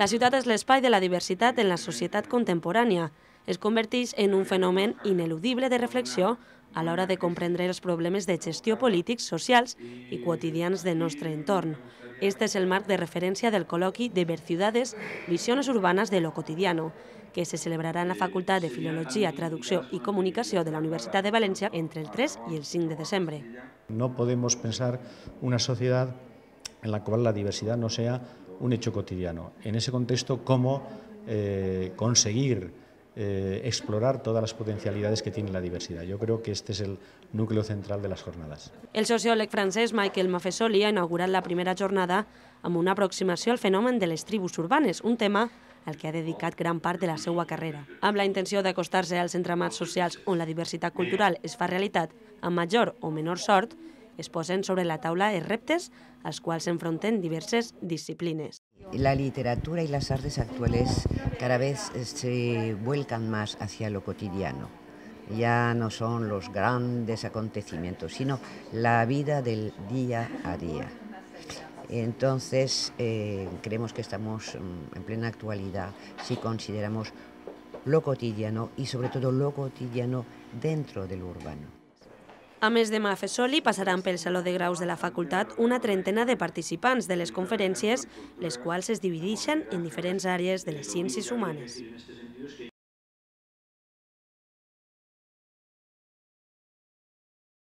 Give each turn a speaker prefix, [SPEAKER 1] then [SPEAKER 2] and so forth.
[SPEAKER 1] La ciutat és l'espai de la diversitat en la societat contemporània. Es converteix en un fenomen ineludible de reflexió a l'hora de comprendre els problemes de gestió polítics, socials i quotidians del nostre entorn. Este és el marc de referència del col·loqui de Ciudades, Visiones Urbanes de lo Cotidiano, que se celebrarà en la Facultat de Filologia, Traducció i Comunicació de la Universitat de València entre el 3 i el 5 de desembre.
[SPEAKER 2] No podem pensar una societat en la qual la diversitat no sigui un hecho cotidiano. En ese contexto, cómo eh, conseguir eh, explorar todas las potencialidades que tiene la diversidad. Yo creo que este es el núcleo central de les jornades.
[SPEAKER 1] El sociòleg francès Michael Maffesoli ha inaugurat la primera jornada amb una aproximació al fenomen de les tribus urbanes, un tema al que ha dedicat gran part de la seva carrera. Amb la intenció d'acostar-se als entramats socials on la diversitat cultural es fa realitat, amb major o menor sort, Exposen sobre la taula de reptes cuales se enfrenten diversas disciplines.
[SPEAKER 3] La literatura y las artes actuales cada vez eh, se vuelcan más hacia lo cotidiano. Ya no son los grandes acontecimientos, sino la vida del día a día. Entonces, eh, creemos que estamos mm, en plena actualidad si consideramos lo cotidiano y sobre todo lo cotidiano dentro del urbano.
[SPEAKER 1] A més de Mafesoli, passaran pel Saló de Graus de la Facultat una trentena de participants de les conferències, les quals es divideixen en diferents àrees de les ciències humanes.